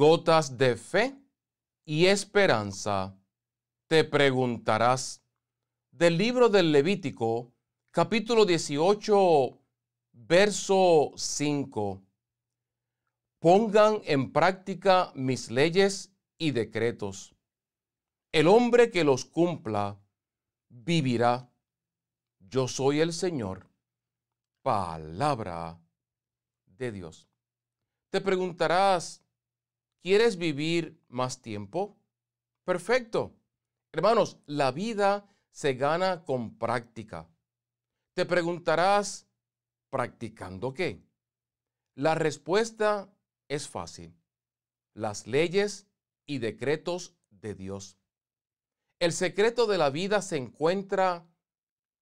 gotas de fe y esperanza, te preguntarás del libro del Levítico, capítulo 18, verso 5. Pongan en práctica mis leyes y decretos. El hombre que los cumpla vivirá. Yo soy el Señor. Palabra de Dios. Te preguntarás, ¿Quieres vivir más tiempo? Perfecto. Hermanos, la vida se gana con práctica. Te preguntarás, ¿practicando qué? La respuesta es fácil. Las leyes y decretos de Dios. El secreto de la vida se encuentra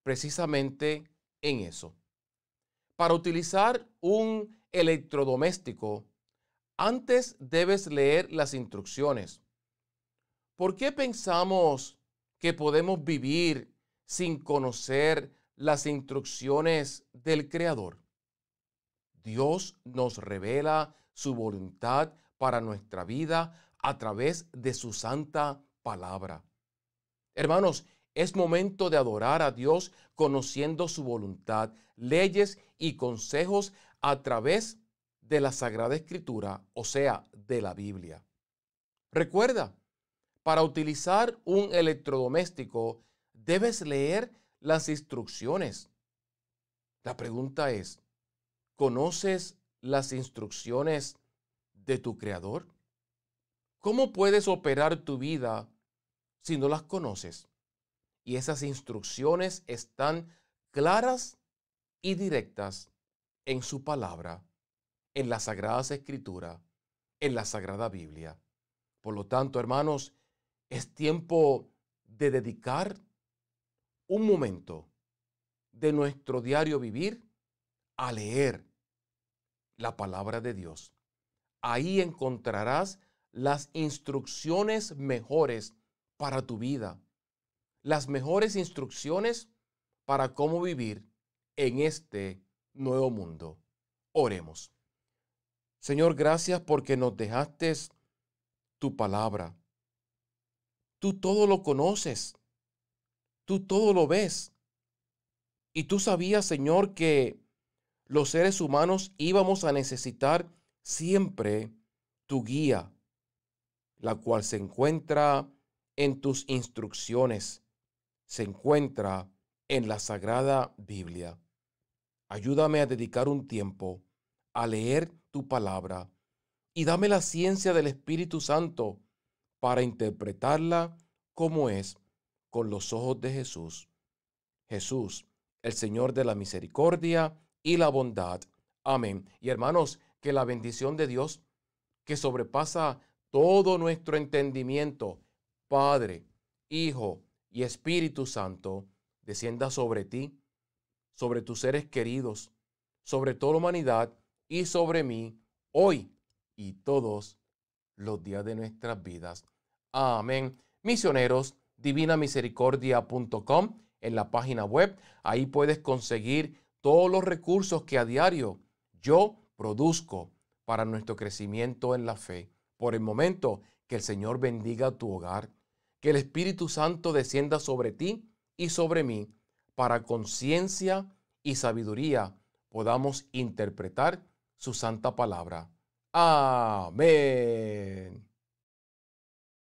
precisamente en eso. Para utilizar un electrodoméstico antes debes leer las instrucciones. ¿Por qué pensamos que podemos vivir sin conocer las instrucciones del Creador? Dios nos revela su voluntad para nuestra vida a través de su santa palabra. Hermanos, es momento de adorar a Dios conociendo su voluntad, leyes y consejos a través de de la Sagrada Escritura, o sea, de la Biblia. Recuerda, para utilizar un electrodoméstico debes leer las instrucciones. La pregunta es, ¿conoces las instrucciones de tu Creador? ¿Cómo puedes operar tu vida si no las conoces? Y esas instrucciones están claras y directas en su palabra en las Sagradas Escrituras, en la Sagrada Biblia. Por lo tanto, hermanos, es tiempo de dedicar un momento de nuestro diario vivir a leer la palabra de Dios. Ahí encontrarás las instrucciones mejores para tu vida, las mejores instrucciones para cómo vivir en este nuevo mundo. Oremos. Señor, gracias porque nos dejaste tu palabra. Tú todo lo conoces. Tú todo lo ves. Y tú sabías, Señor, que los seres humanos íbamos a necesitar siempre tu guía, la cual se encuentra en tus instrucciones, se encuentra en la Sagrada Biblia. Ayúdame a dedicar un tiempo a leer palabra y dame la ciencia del Espíritu Santo para interpretarla como es con los ojos de Jesús. Jesús, el Señor de la misericordia y la bondad. Amén. Y hermanos, que la bendición de Dios, que sobrepasa todo nuestro entendimiento, Padre, Hijo y Espíritu Santo, descienda sobre ti, sobre tus seres queridos, sobre toda la humanidad y sobre mí hoy y todos los días de nuestras vidas. Amén. Misioneros, divinamisericordia.com en la página web. Ahí puedes conseguir todos los recursos que a diario yo produzco para nuestro crecimiento en la fe. Por el momento, que el Señor bendiga tu hogar, que el Espíritu Santo descienda sobre ti y sobre mí, para conciencia y sabiduría podamos interpretar su santa palabra. Amén.